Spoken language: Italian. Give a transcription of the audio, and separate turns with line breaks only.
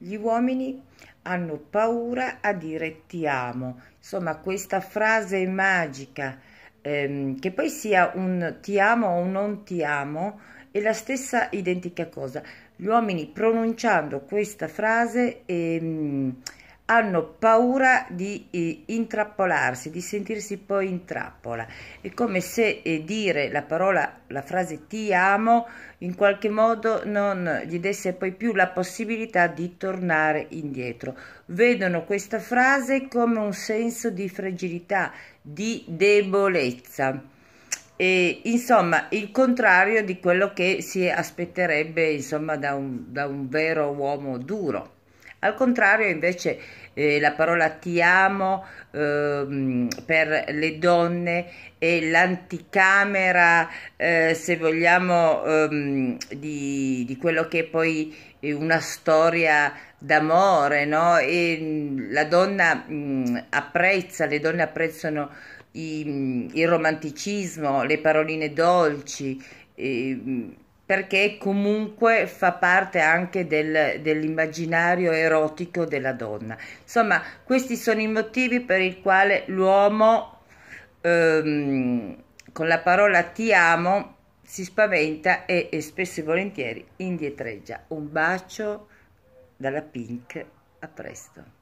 Gli uomini hanno paura a dire ti amo. Insomma, questa frase magica, ehm, che poi sia un ti amo o un non ti amo, è la stessa identica cosa. Gli uomini pronunciando questa frase... Ehm, hanno paura di eh, intrappolarsi, di sentirsi poi in trappola. È come se eh, dire la parola, la frase ti amo, in qualche modo non gli desse poi più la possibilità di tornare indietro. Vedono questa frase come un senso di fragilità, di debolezza. E, insomma, il contrario di quello che si aspetterebbe insomma, da, un, da un vero uomo duro. Al contrario, invece, eh, la parola ti amo eh, per le donne è l'anticamera, eh, se vogliamo, ehm, di, di, quello che è poi una storia d'amore, no? E mm, la donna mh, mm, apprezza, le donne apprezzano i, mm, il romanticismo, le paroline dolci. E, perché comunque fa parte anche del, dell'immaginario erotico della donna. Insomma, questi sono i motivi per il quale l'uomo ehm, con la parola ti amo si spaventa e, e spesso e volentieri indietreggia. Un bacio dalla Pink, a presto.